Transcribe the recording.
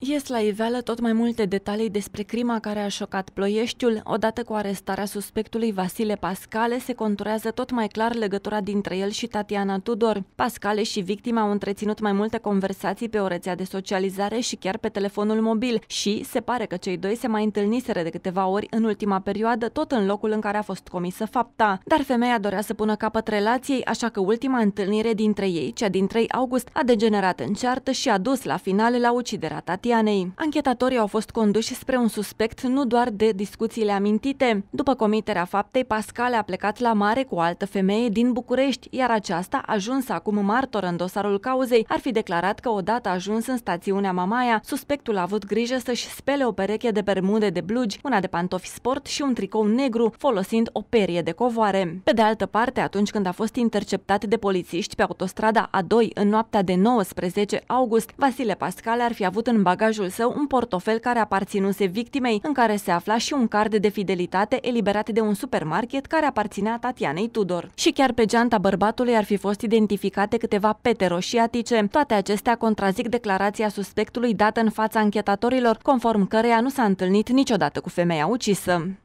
Ies la iveală tot mai multe detalii despre crima care a șocat Ploieștiul. Odată cu arestarea suspectului Vasile Pascale, se conturează tot mai clar legătura dintre el și Tatiana Tudor. Pascale și victima au întreținut mai multe conversații pe o rețea de socializare și chiar pe telefonul mobil și se pare că cei doi se mai întâlniseră de câteva ori în ultima perioadă, tot în locul în care a fost comisă fapta. Dar femeia dorea să pună capăt relației, așa că ultima întâlnire dintre ei, cea din 3 august, a degenerat în ceartă și a dus la final la uciderea Tatiana. Tatianei. Anchetatorii au fost conduși spre un suspect nu doar de discuțiile amintite. După comiterea faptei, Pascal a plecat la mare cu o altă femeie din București, iar aceasta, ajuns acum martor în dosarul cauzei, ar fi declarat că odată ajuns în stațiunea Mamaia, suspectul a avut grijă să-și spele o pereche de bermude de blugi, una de pantofi sport și un tricou negru, folosind o perie de covoare. Pe de altă parte, atunci când a fost interceptat de polițiști pe autostrada A2 în noaptea de 19 august, Vasile Pascal ar fi avut în bagaj bagajul său un portofel care aparținuse victimei, în care se afla și un card de fidelitate eliberat de un supermarket care aparținea Tatianei Tudor. Și chiar pe geanta bărbatului ar fi fost identificate câteva pete roșiatice. Toate acestea contrazic declarația suspectului dată în fața închetatorilor, conform căreia nu s-a întâlnit niciodată cu femeia ucisă.